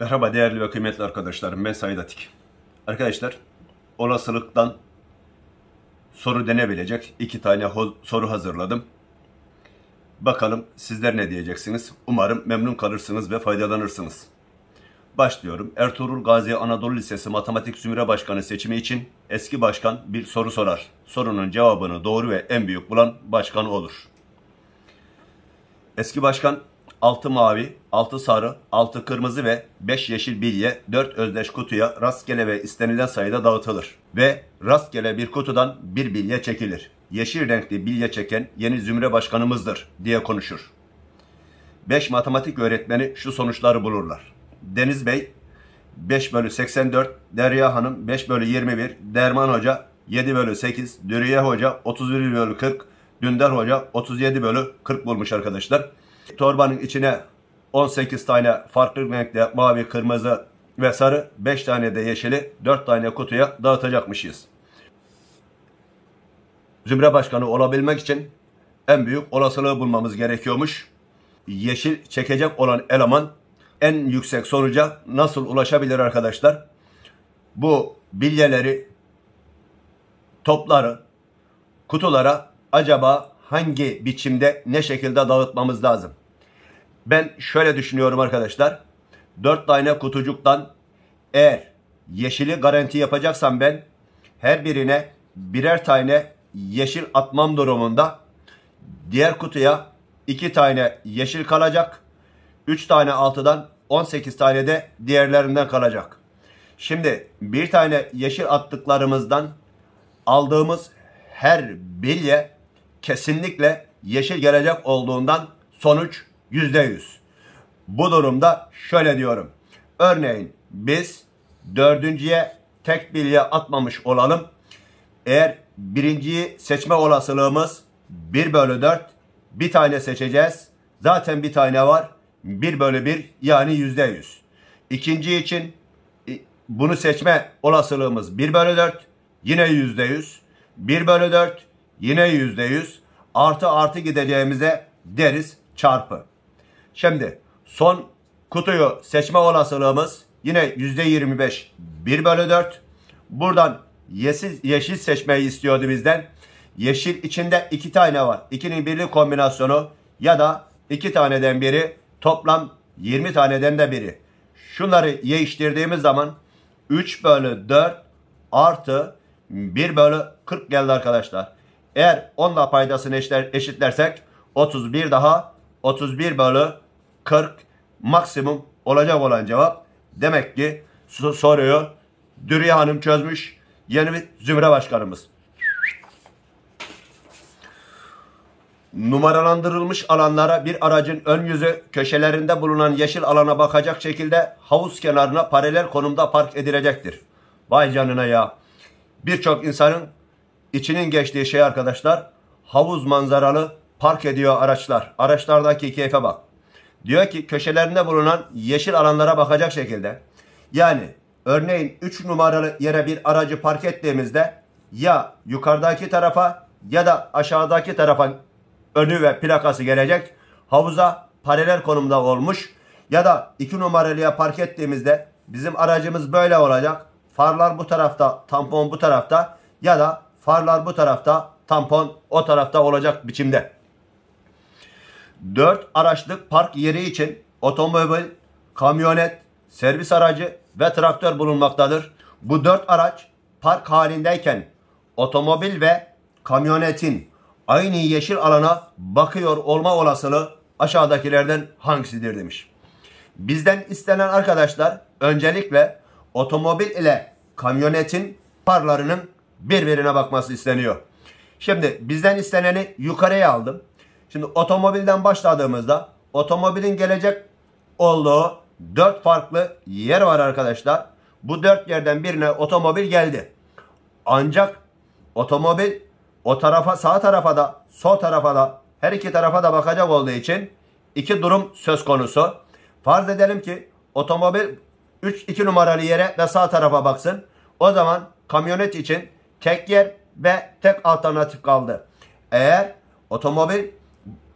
Merhaba değerli ve kıymetli arkadaşlarım. Ben Said Atik. Arkadaşlar olasılıktan soru denebilecek iki tane soru hazırladım. Bakalım sizler ne diyeceksiniz? Umarım memnun kalırsınız ve faydalanırsınız. Başlıyorum. Ertuğrul Gazi Anadolu Lisesi Matematik Zümre Başkanı seçimi için eski başkan bir soru sorar. Sorunun cevabını doğru ve en büyük bulan başkan olur. Eski başkan 6 mavi, 6 sarı, 6 kırmızı ve 5 yeşil bilye 4 özdeş kutuya rastgele ve istenilen sayıda dağıtılır. Ve rastgele bir kutudan bir bilye çekilir. Yeşil renkli bilye çeken yeni zümre başkanımızdır diye konuşur. 5 matematik öğretmeni şu sonuçları bulurlar. Deniz Bey 5 bölü 84, Derya Hanım 5 bölü 21, Derman Hoca 7 bölü 8, Dürüye Hoca 31 bölü 40, Dündar Hoca 37 bölü 40 bulmuş arkadaşlar. Torbanın içine 18 tane farklı renkte mavi, kırmızı ve sarı, 5 tane de yeşili, 4 tane kutuya dağıtacakmışız. Zümre başkanı olabilmek için en büyük olasılığı bulmamız gerekiyormuş. Yeşil çekecek olan eleman en yüksek sonuca nasıl ulaşabilir arkadaşlar? Bu bilyeleri, topları, kutulara acaba hangi biçimde ne şekilde dağıtmamız lazım? Ben şöyle düşünüyorum arkadaşlar. 4 tane kutucuktan eğer yeşili garanti yapacaksam ben her birine birer tane yeşil atmam durumunda. Diğer kutuya 2 tane yeşil kalacak. 3 tane altıdan 18 tane de diğerlerinden kalacak. Şimdi bir tane yeşil attıklarımızdan aldığımız her bilye kesinlikle yeşil gelecek olduğundan sonuç yüzde yüz. Bu durumda şöyle diyorum. Örneğin biz dördüncüye tek bilye atmamış olalım. Eğer birinciyi seçme olasılığımız 1 bölü 4 bir tane seçeceğiz. Zaten bir tane var. 1 bölü 1 yani yüzde yüz. İkinci için e, bunu seçme olasılığımız 1 bölü 4. Yine yüzde yüz. 1 bölü 4. Yine yüzde yüz artı artı gideceğimize deriz çarpı. Şimdi son kutuyu seçme olasılığımız yine yüzde yirmi beş bir bölü dört. Buradan yeşil, yeşil seçmeyi istiyordu bizden. Yeşil içinde iki tane var. İkinin birli kombinasyonu ya da iki taneden biri toplam 20 taneden de biri. Şunları değiştirdiğimiz zaman 3 bölü 4 artı 1 bölü 40 geldi arkadaşlar. Eğer 10'la paydasını eşitlersek 31 daha 31 bölü 40 maksimum olacak olan cevap. Demek ki soruyu Dürüye Hanım çözmüş. Yeni bir zümre başkanımız. numaralandırılmış alanlara bir aracın ön yüzü köşelerinde bulunan yeşil alana bakacak şekilde havuz kenarına paralel konumda park edilecektir. Vay canına ya. Birçok insanın İçinin geçtiği şey arkadaşlar havuz manzaralı park ediyor araçlar. Araçlardaki keyfe bak. Diyor ki köşelerinde bulunan yeşil alanlara bakacak şekilde. Yani örneğin 3 numaralı yere bir aracı park ettiğimizde ya yukarıdaki tarafa ya da aşağıdaki tarafa önü ve plakası gelecek. Havuza paralel konumda olmuş ya da 2 numaralıya park ettiğimizde bizim aracımız böyle olacak. Farlar bu tarafta, tampon bu tarafta ya da Farlar bu tarafta, tampon o tarafta olacak biçimde. 4 araçlık park yeri için otomobil, kamyonet, servis aracı ve traktör bulunmaktadır. Bu 4 araç park halindeyken otomobil ve kamyonetin aynı yeşil alana bakıyor olma olasılığı aşağıdakilerden hangisidir demiş. Bizden istenen arkadaşlar öncelikle otomobil ile kamyonetin parlarının birbirine bakması isteniyor. Şimdi bizden isteneni yukarıya aldım. Şimdi otomobilden başladığımızda otomobilin gelecek olduğu dört farklı yer var arkadaşlar. Bu dört yerden birine otomobil geldi. Ancak otomobil o tarafa sağ tarafa da sol tarafa da her iki tarafa da bakacak olduğu için iki durum söz konusu. Farz edelim ki otomobil 3 2 numaralı yere ve sağ tarafa baksın. O zaman kamyonet için tek yer ve tek alternatif kaldı. Eğer otomobil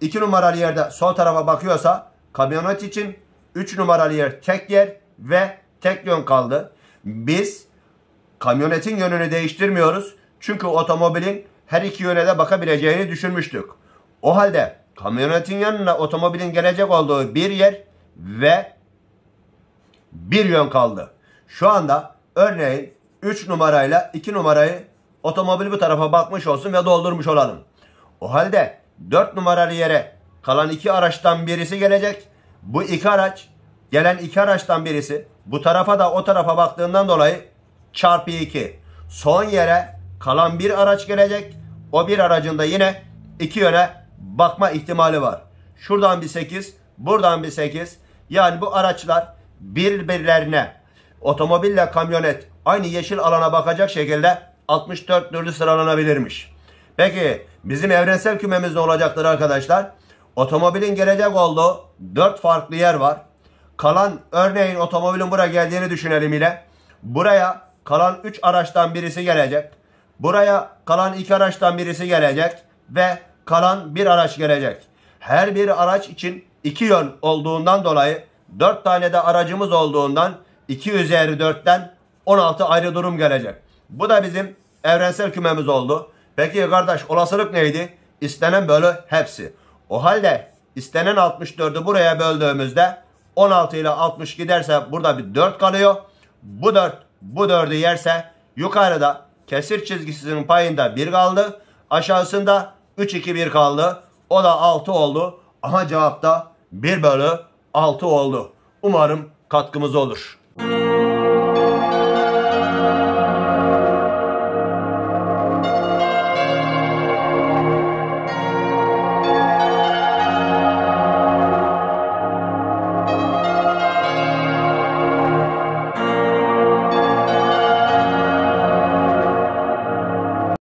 2 numaralı yerde sol tarafa bakıyorsa kamyonet için 3 numaralı yer tek yer ve tek yön kaldı. Biz kamyonetin yönünü değiştirmiyoruz. Çünkü otomobilin her iki yöne de bakabileceğini düşünmüştük. O halde kamyonetin yanına otomobilin gelecek olduğu bir yer ve bir yön kaldı. Şu anda örneğin 3 numarayla 2 numarayı otomobil bu tarafa bakmış olsun ve doldurmuş olalım. O halde 4 numaralı yere kalan iki araçtan birisi gelecek. Bu iki araç gelen iki araçtan birisi bu tarafa da o tarafa baktığından dolayı çarpı 2. Son yere kalan bir araç gelecek. O bir aracın da yine iki yöne bakma ihtimali var. Şuradan bir 8, buradan bir 8. Yani bu araçlar birbirlerine otomobille kamyonet aynı yeşil alana bakacak şekilde 64 dördü sıralanabilirmiş. Peki bizim evrensel kümemizde ne olacaktır arkadaşlar? Otomobilin gelecek olduğu 4 farklı yer var. Kalan örneğin otomobilin buraya geldiğini düşünelim ile. Buraya kalan 3 araçtan birisi gelecek. Buraya kalan 2 araçtan birisi gelecek. Ve kalan bir araç gelecek. Her bir araç için 2 yön olduğundan dolayı 4 tane de aracımız olduğundan 2 üzeri 4'ten 16 ayrı durum gelecek. Bu da bizim evrensel kümemiz oldu. Peki kardeş olasılık neydi? İstenen bölü hepsi. O halde istenen 64'ü buraya böldüğümüzde 16 ile 60 giderse burada bir 4 kalıyor. Bu 4 bu 4'ü yerse yukarıda kesir çizgisinin payında 1 kaldı. Aşağısında 3 2 1 kaldı. O da 6 oldu. Ama cevapta 1 bölü 6 oldu. Umarım katkımız olur. Müzik